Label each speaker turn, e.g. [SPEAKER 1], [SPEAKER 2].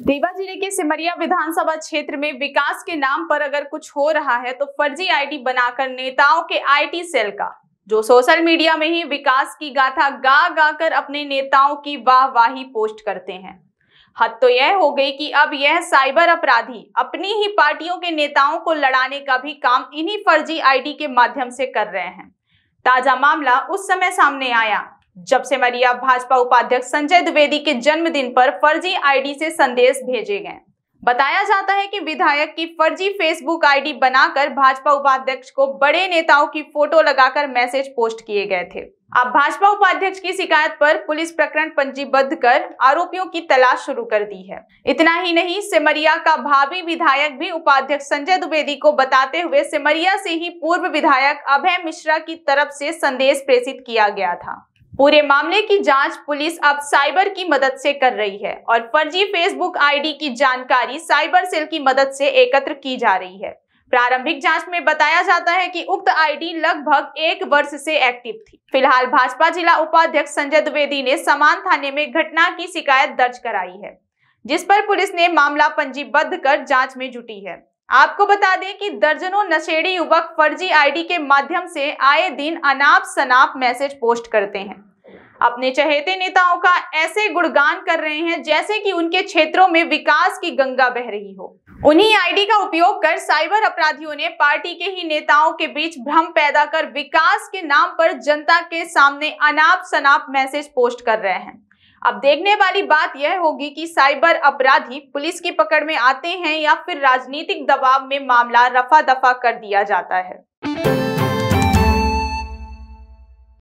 [SPEAKER 1] देवा जिले के सिमरिया विधानसभा क्षेत्र में विकास के नाम पर अगर कुछ हो रहा है तो फर्जी आईडी बनाकर नेताओं के आईटी सेल का जो सोशल मीडिया में ही विकास की गाथा गा गा कर अपने नेताओं की वाहवाही पोस्ट करते हैं हद तो यह हो गई कि अब यह साइबर अपराधी अपनी ही पार्टियों के नेताओं को लड़ाने का भी काम इन्हीं फर्जी आईडी के माध्यम से कर रहे हैं ताजा मामला उस समय सामने आया जब से मरिया भाजपा उपाध्यक्ष संजय द्विवेदी के जन्मदिन पर फर्जी आईडी से संदेश भेजे गए बताया जाता है कि विधायक की फर्जी फेसबुक आईडी बनाकर भाजपा उपाध्यक्ष को बड़े नेताओं की फोटो लगाकर मैसेज पोस्ट किए गए थे अब भाजपा उपाध्यक्ष की शिकायत पर पुलिस प्रकरण पंजीबद्ध कर आरोपियों की तलाश शुरू कर दी है इतना ही नहीं सिमरिया का भावी विधायक भी उपाध्यक्ष संजय द्विवेदी को बताते हुए सिमरिया से ही पूर्व विधायक अभय मिश्रा की तरफ से संदेश प्रेषित किया गया था पूरे मामले की जांच पुलिस अब साइबर की मदद से कर रही है और फर्जी फेसबुक आईडी की जानकारी साइबर सेल की मदद से एकत्र की जा रही है प्रारंभिक जांच में बताया जाता है कि उक्त आईडी लगभग एक वर्ष से एक्टिव थी फिलहाल भाजपा जिला उपाध्यक्ष संजय द्विवेदी ने समान थाने में घटना की शिकायत दर्ज कराई है जिस पर पुलिस ने मामला पंजीबद्ध कर जांच में जुटी है आपको बता दें कि दर्जनों नशेड़ी युवक फर्जी आईडी के माध्यम से आए दिन अनाप शनाप मैसेज पोस्ट करते हैं अपने चहेते नेताओं का ऐसे गुणगान कर रहे हैं जैसे कि उनके क्षेत्रों में विकास की गंगा बह रही हो उन्हीं आईडी का उपयोग कर साइबर अपराधियों ने पार्टी के ही नेताओं के बीच भ्रम पैदा कर विकास के नाम पर जनता के सामने अनाप शनाप मैसेज पोस्ट कर रहे हैं अब देखने वाली बात यह होगी कि साइबर अपराधी पुलिस की पकड़ में आते हैं या फिर राजनीतिक दबाव में मामला रफा दफा कर दिया जाता है